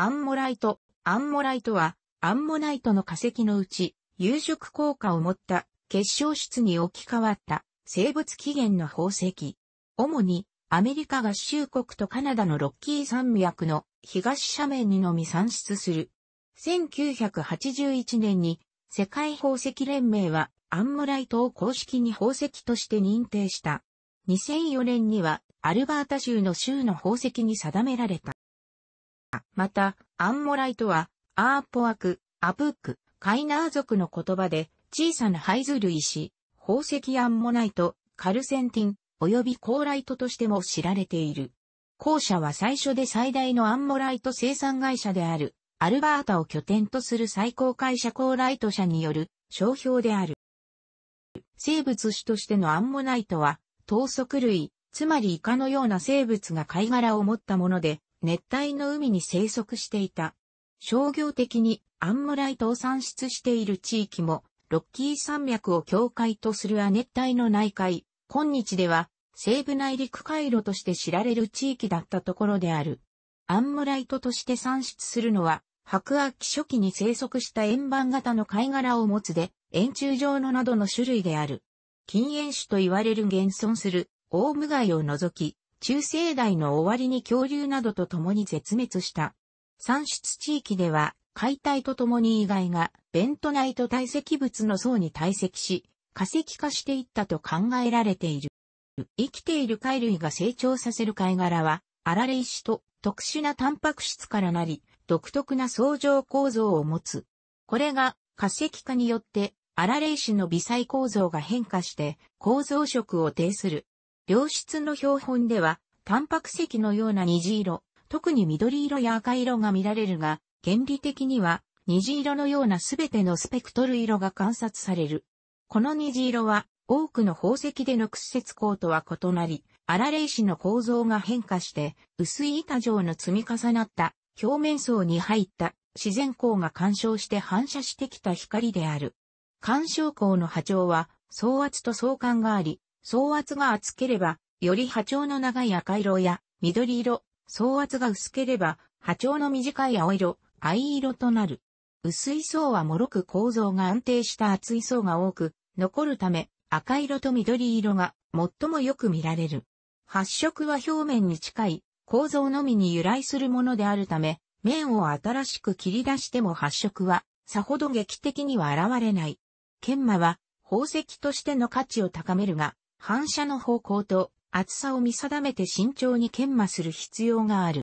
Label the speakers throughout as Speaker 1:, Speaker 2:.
Speaker 1: アンモライト。アンモライトは、アンモナイトの化石のうち、有色効果を持った結晶質に置き換わった生物起源の宝石。主に、アメリカ合衆国とカナダのロッキー山脈の東斜面にのみ産出する。1981年に世界宝石連盟はアンモライトを公式に宝石として認定した。2004年にはアルバータ州の州の宝石に定められた。また、アンモライトは、アーポアク、アプック、カイナー族の言葉で、小さな灰ズ類し、宝石アンモナイト、カルセンティン、及びコーライトとしても知られている。後者は最初で最大のアンモライト生産会社である、アルバータを拠点とする最高会社コーライト社による商標である。生物種としてのアンモナイトは、等速類、つまりイカのような生物が貝殻を持ったもので、熱帯の海に生息していた。商業的にアンモライトを産出している地域も、ロッキー山脈を境界とする亜熱帯の内海、今日では西部内陸回路として知られる地域だったところである。アンモライトとして産出するのは、白亜紀初期に生息した円盤型の貝殻を持つで、円柱状のなどの種類である。禁煙種と言われる現存する、オウム貝を除き、中生代の終わりに恐竜などと共に絶滅した。産出地域では、解体と共に意外がベントナイト堆積物の層に堆積し、化石化していったと考えられている。生きている貝類が成長させる貝殻は、アラレイシと特殊なタンパク質からなり、独特な相乗構造を持つ。これが化石化によって、アラレイシの微細構造が変化して構造色を呈する良質の標本では、タンパク石のような虹色、特に緑色や赤色が見られるが、原理的には虹色のようなすべてのスペクトル色が観察される。この虹色は多くの宝石での屈折光とは異なり、荒れ石の構造が変化して、薄い板状の積み重なった表面層に入った自然光が干渉して反射してきた光である。干渉光の波長は、層圧と相関があり、層圧が厚ければ、より波長の長い赤色や緑色、層圧が薄ければ、波長の短い青色、藍色となる。薄い層は脆く構造が安定した厚い層が多く、残るため、赤色と緑色が最もよく見られる。発色は表面に近い構造のみに由来するものであるため、面を新しく切り出しても発色はさほど劇的には現れない。研磨は宝石としての価値を高めるが、反射の方向と厚さを見定めて慎重に研磨する必要がある。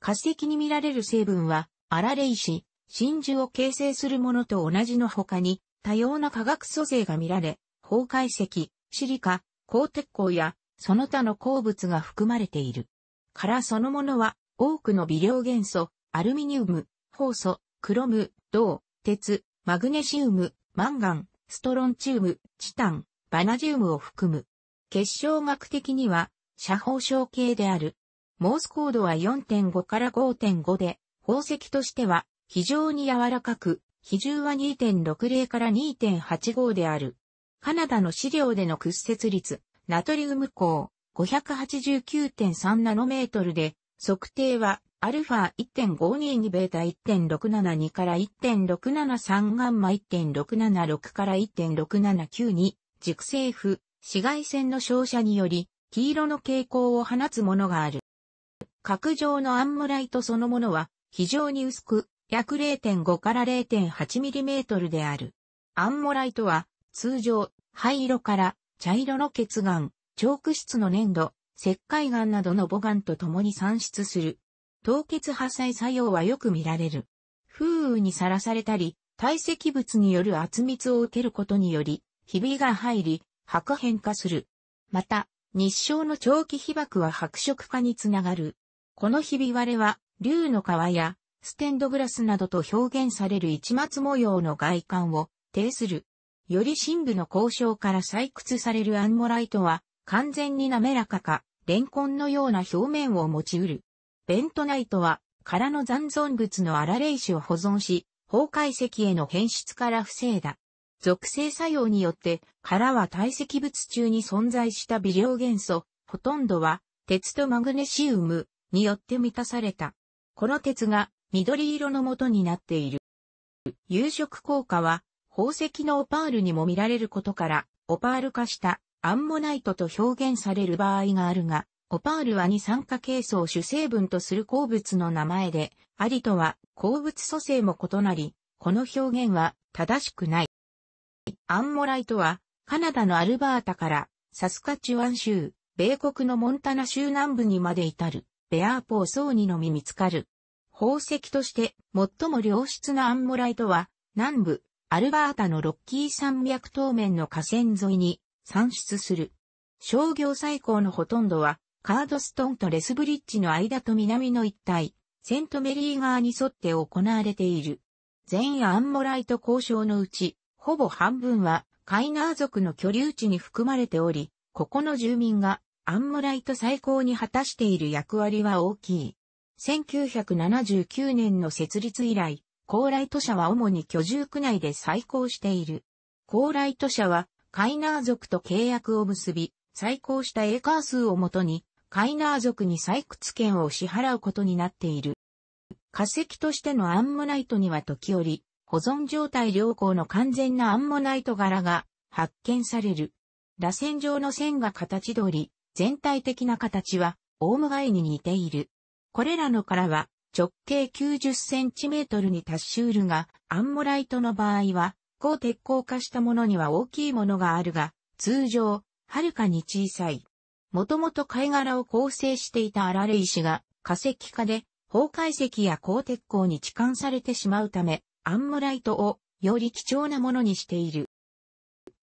Speaker 1: 化石に見られる成分は、アラレイシ、真珠を形成するものと同じの他に、多様な化学素性が見られ、崩壊石、シリカ、鋼鉄鋼や、その他の鉱物が含まれている。殻そのものは、多くの微量元素、アルミニウム、酵素、クロム、銅、鉄、マグネシウム、マンガン、ストロンチウム、チタン、バナジウムを含む。結晶学的には、斜方症系である。モースコードは4.5から5.5で、宝石としては非常に柔らかく、比重は2.60から2.85である。カナダの資料での屈折率、ナトリウム鋼589.3ナノメートルで、測定はアルファ1.522ベータ1.672から1.673ガンマ1.676から1.6792熟成腐、紫外線の照射により、黄色の傾向を放つものがある。角状のアンモライトそのものは、非常に薄く、約0.5から0 8トルである。アンモライトは、通常、灰色から茶色の血岩、チョーク質の粘土、石灰岩などの母岩と共に産出する。凍結破砕作用はよく見られる。風雨にさらされたり、堆積物による圧密を受けることにより、ひびが入り、白変化する。また、日照の長期被爆は白色化につながる。このひび割れは、竜の皮や、ステンドグラスなどと表現される一末模様の外観を呈する。より深部の交渉から採掘されるアンモライトは、完全に滑らかか、レンコンのような表面を持ち得る。ベントナイトは、殻の残存物のレイシを保存し、崩壊石への変質から防いだ。属性作用によって殻は堆積物中に存在した微量元素、ほとんどは鉄とマグネシウムによって満たされた。この鉄が緑色の元になっている。有色効果は宝石のオパールにも見られることから、オパール化したアンモナイトと表現される場合があるが、オパールは二酸化ケイ素を主成分とする鉱物の名前で、アリとは鉱物組成も異なり、この表現は正しくない。アンモライトは、カナダのアルバータからサスカチュワン州、米国のモンタナ州南部にまで至る、ベアーポー層にのみ見つかる。宝石として最も良質なアンモライトは、南部、アルバータのロッキー山脈当面の河川沿いに産出する。商業最高のほとんどは、カードストンとレスブリッジの間と南の一帯、セントメリー川に沿って行われている。全アンモライト交渉のうち、ほぼ半分はカイナー族の居留地に含まれており、ここの住民がアンモライト最高に果たしている役割は大きい。1979年の設立以来、高ライト社は主に居住区内で再興している。高ライト社はカイナー族と契約を結び、再興したエーカー数をもとに、カイナー族に採掘権を支払うことになっている。化石としてのアンモライトには時折、保存状態良好の完全なアンモナイト柄が発見される。螺旋状の線が形通り、全体的な形はオウムガイに似ている。これらの殻は直径 90cm に達しうるが、アンモライトの場合は、高鉄鋼化したものには大きいものがあるが、通常、はるかに小さい。もともと貝殻を構成していた荒れ石が化石化で、崩壊石や高鉄鋼に置換されてしまうため、アンモライトをより貴重なものにしている。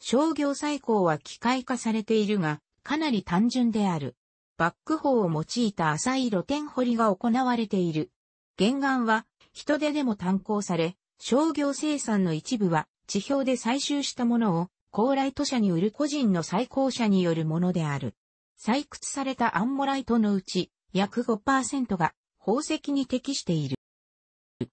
Speaker 1: 商業採鉱は機械化されているが、かなり単純である。バックホーを用いた浅い露天掘りが行われている。原岩は人手でも炭鉱され、商業生産の一部は地表で採集したものを高来土社に売る個人の採鉱者によるものである。採掘されたアンモライトのうち約5%が宝石に適している。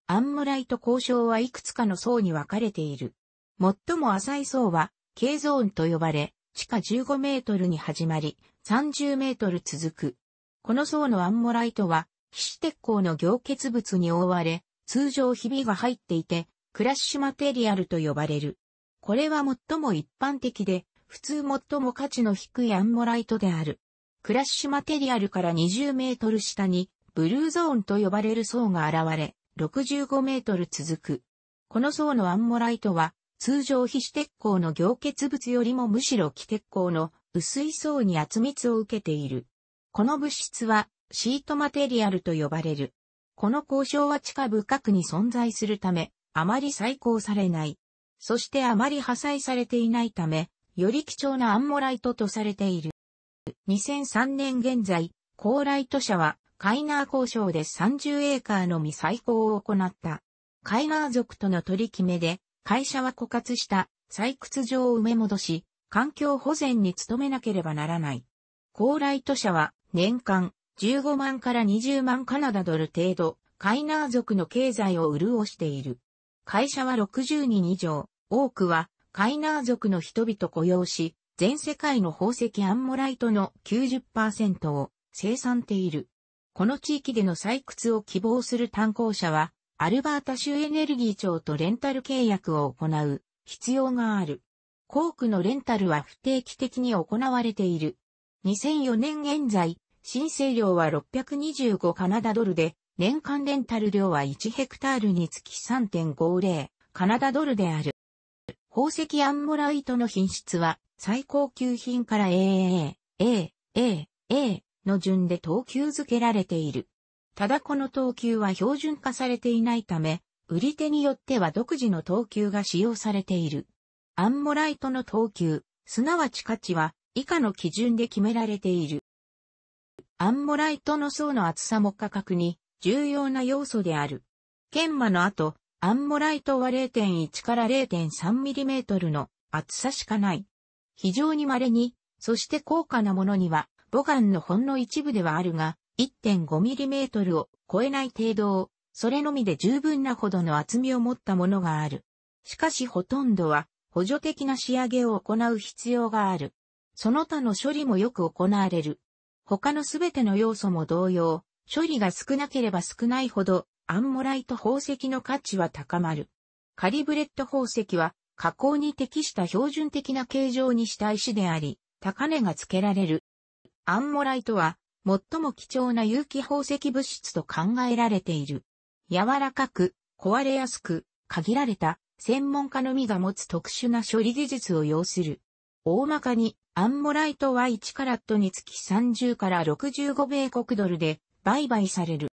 Speaker 1: アンモライト交渉はいくつかの層に分かれている。最も浅い層は、K ゾーンと呼ばれ、地下15メートルに始まり、30メートル続く。この層のアンモライトは、皮脂鉄鋼の凝結物に覆われ、通常ひびが入っていて、クラッシュマテリアルと呼ばれる。これは最も一般的で、普通最も価値の低いアンモライトである。クラッシュマテリアルから20メートル下に、ブルーゾーンと呼ばれる層が現れ、65メートル続く。この層のアンモライトは、通常皮脂鉄鋼の凝結物よりもむしろ気鉄鋼の薄い層に圧密を受けている。この物質は、シートマテリアルと呼ばれる。この交渉は地下深くに存在するため、あまり再興されない。そしてあまり破砕されていないため、より貴重なアンモライトとされている。2003年現在、高ライト社はカイナー交渉で30エーカーのみ再興を行った。カイナー族との取り決めで、会社は枯渇した採掘場を埋め戻し、環境保全に努めなければならない。高来都社は年間15万から20万カナダドル程度、カイナー族の経済を潤している。会社は60人以上、多くはカイナー族の人々雇用し、全世界の宝石アンモライトの90%を生産ている。この地域での採掘を希望する炭鉱者は、アルバータ州エネルギー庁とレンタル契約を行う必要がある。ークのレンタルは不定期的に行われている。2004年現在、申請量は625カナダドルで、年間レンタル量は1ヘクタールにつき3.50カナダドルである。宝石アンモライトの品質は最高級品から a a A、A、A、の順で等級付けられている。ただこの等級は標準化されていないため、売り手によっては独自の等級が使用されている。アンモライトの等級、すなわち価値は以下の基準で決められている。アンモライトの層の厚さも価格に重要な要素である。研磨の後、アンモライトは0.1から 0.3mm の厚さしかない。非常に稀に、そして高価なものには母ンのほんの一部ではあるが、1.5mm を超えない程度を、それのみで十分なほどの厚みを持ったものがある。しかしほとんどは補助的な仕上げを行う必要がある。その他の処理もよく行われる。他のすべての要素も同様、処理が少なければ少ないほど、アンモライト宝石の価値は高まる。カリブレット宝石は、加工に適した標準的な形状にした石であり、高値が付けられるアンモライトは、最も貴重な有機宝石物質と考えられている。柔らかく、壊れやすく、限られた、専門家のみが持つ特殊な処理技術を要する。大まかに、アンモライトは1カラットにつき30から65米国ドルで売買される。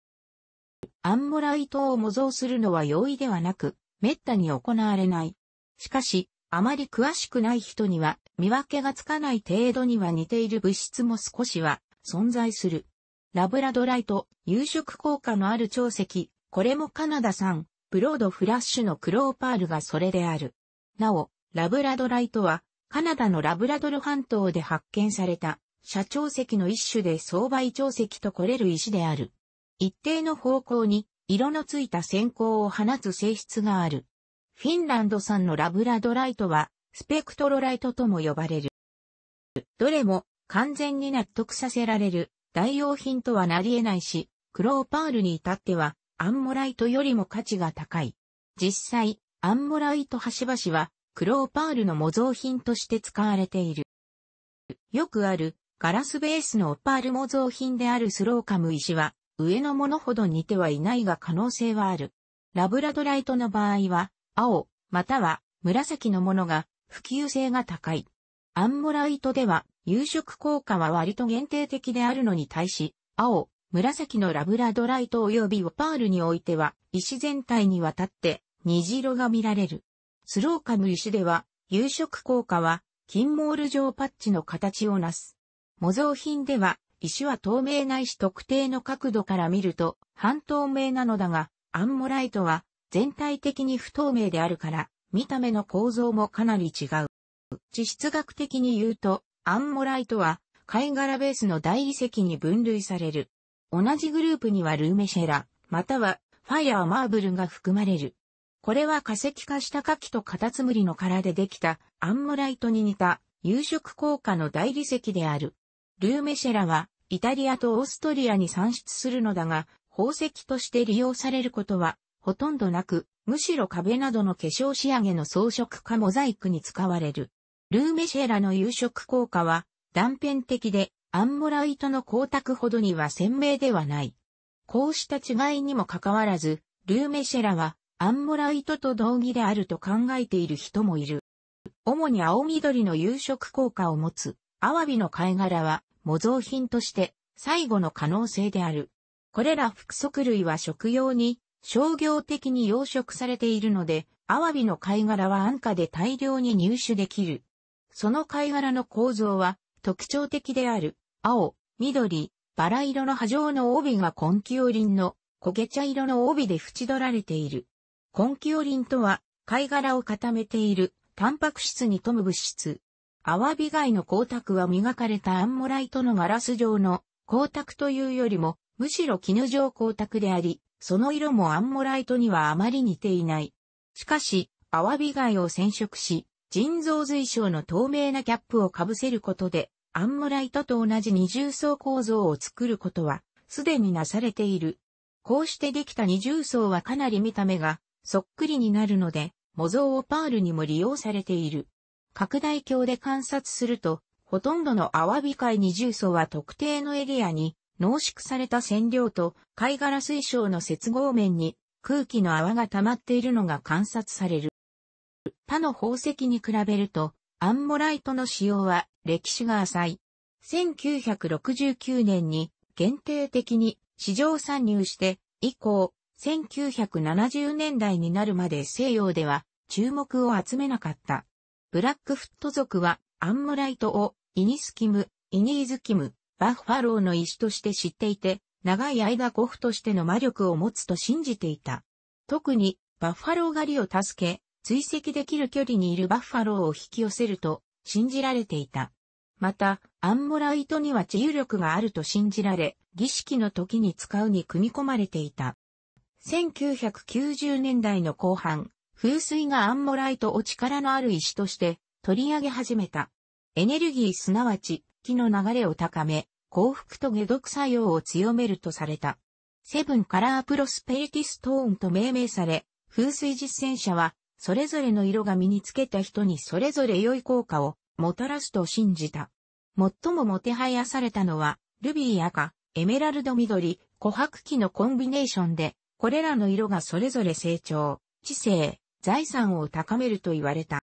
Speaker 1: アンモライトを模造するのは容易ではなく、滅多に行われない。しかし、あまり詳しくない人には見分けがつかない程度には似ている物質も少しは存在する。ラブラドライト、有色効果のある長石、これもカナダ産、ブロードフラッシュのクローパールがそれである。なお、ラブラドライトは、カナダのラブラドル半島で発見された、社長石の一種で相場長石と来れる石である。一定の方向に、色のついた線香を放つ性質がある。フィンランド産のラブラドライトは、スペクトロライトとも呼ばれる。どれも完全に納得させられる代用品とはなり得ないし、クローパールに至ってはアンモライトよりも価値が高い。実際、アンモライト端々はクローパールの模造品として使われている。よくあるガラスベースのオパール模造品であるスローカム石は上のものほど似てはいないが可能性はある。ラブラドライトの場合は青、または紫のものが普及性が高い。アンモライトでは夕食効果は割と限定的であるのに対し、青、紫のラブラドライト及びオパールにおいては石全体にわたって虹色が見られる。スローカム石では夕食効果は金モール状パッチの形をなす。模造品では石は透明ないし特定の角度から見ると半透明なのだが、アンモライトは全体的に不透明であるから、見た目の構造もかなり違う。地質学的に言うと、アンモライトは貝殻ベースの大理石に分類される。同じグループにはルーメシェラ、またはファイアーマーブルが含まれる。これは化石化したカキとカタツムリの殻でできたアンモライトに似た有色効果の大理石である。ルーメシェラはイタリアとオーストリアに産出するのだが、宝石として利用されることはほとんどなく、むしろ壁などの化粧仕上げの装飾かモザイクに使われる。ルーメシェラの夕食効果は断片的でアンモライトの光沢ほどには鮮明ではない。こうした違いにもかかわらず、ルーメシェラはアンモライトと同義であると考えている人もいる。主に青緑の夕食効果を持つアワビの貝殻は模造品として最後の可能性である。これら複足類は食用に商業的に養殖されているので、アワビの貝殻は安価で大量に入手できる。その貝殻の構造は特徴的である、青、緑、バラ色の波状の帯がコンキオリンの焦げ茶色の帯で縁取られている。コンキオリンとは、貝殻を固めている、タンパク質に富む物質。アワビ貝の光沢は磨かれたアンモライトのガラス状の光沢というよりも、むしろ絹状光沢であり、その色もアンモライトにはあまり似ていない。しかし、アワビ貝を染色し、腎臓髄症の透明なキャップをかぶせることで、アンモライトと同じ二重層構造を作ることは、すでになされている。こうしてできた二重層はかなり見た目が、そっくりになるので、模造オパールにも利用されている。拡大鏡で観察すると、ほとんどのアワビ貝二重層は特定のエリアに濃縮された染料と貝殻水晶の接合面に空気の泡が溜まっているのが観察される。他の宝石に比べるとアンモライトの使用は歴史が浅い。1969年に限定的に市場参入して以降、1970年代になるまで西洋では注目を集めなかった。ブラックフット族はアンモライトをイニスキム、イニーズキム、バッファローの石として知っていて、長い間ゴフとしての魔力を持つと信じていた。特に、バッファロー狩りを助け、追跡できる距離にいるバッファローを引き寄せると信じられていた。また、アンモライトには治癒力があると信じられ、儀式の時に使うに組み込まれていた。1990年代の後半、風水がアンモライトを力のある石として取り上げ始めた。エネルギーすなわち気の流れを高め、幸福と解毒作用を強めるとされた。セブンカラープロスペリティストーンと命名され、風水実践者は、それぞれの色が身につけた人にそれぞれ良い効果をもたらすと信じた。最ももてはやされたのは、ルビー赤、エメラルド緑、琥珀機のコンビネーションで、これらの色がそれぞれ成長、知性、財産を高めると言われた。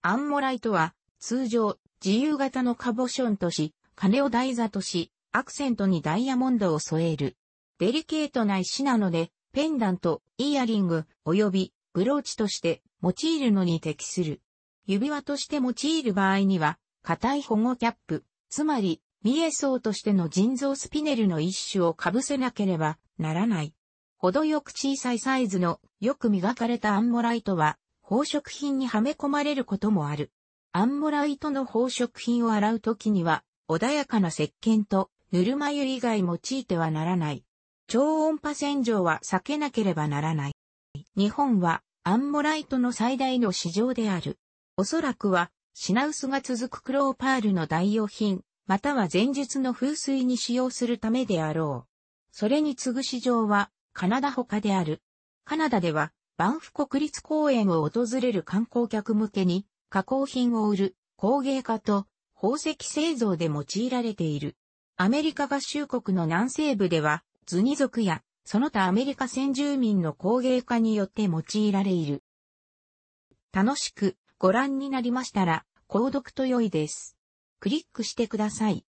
Speaker 1: アンモライトは、通常、自由形のカボションとし、金を台座とし、アクセントにダイヤモンドを添える。デリケートな石なので、ペンダント、イヤリング、及びブローチとして用いるのに適する。指輪として用いる場合には、硬い保護キャップ、つまり、見えそうとしての腎臓スピネルの一種を被せなければならない。程よく小さいサイズのよく磨かれたアンモライトは、宝飾品にはめ込まれることもある。アンモライトの宝飾品を洗うときには、穏やかな石鹸とぬるま湯以外用いてはならない。超音波洗浄は避けなければならない。日本はアンモライトの最大の市場である。おそらくは品薄が続くクローパールの代用品、または前述の風水に使用するためであろう。それに次ぐ市場はカナダ他である。カナダではバンフ国立公園を訪れる観光客向けに加工品を売る、工芸家と宝石製造で用いられている。アメリカ合衆国の南西部では、ズニ族や、その他アメリカ先住民の工芸家によって用いられいる。楽しくご覧になりましたら、購読と良いです。クリックしてください。